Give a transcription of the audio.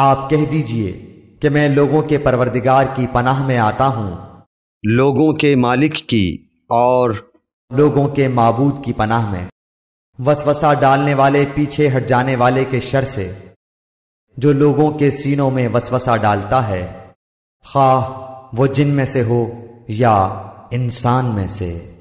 आप कह दीजिए कि मैं लोगों के परवरदिगार की पनाह में आता हूं लोगों के मालिक की और लोगों के मबूद की पनाह में वसवसा डालने वाले पीछे हट जाने वाले के शर से जो लोगों के सीनों में वसवसा डालता है खा वो जिन में से हो या इंसान में से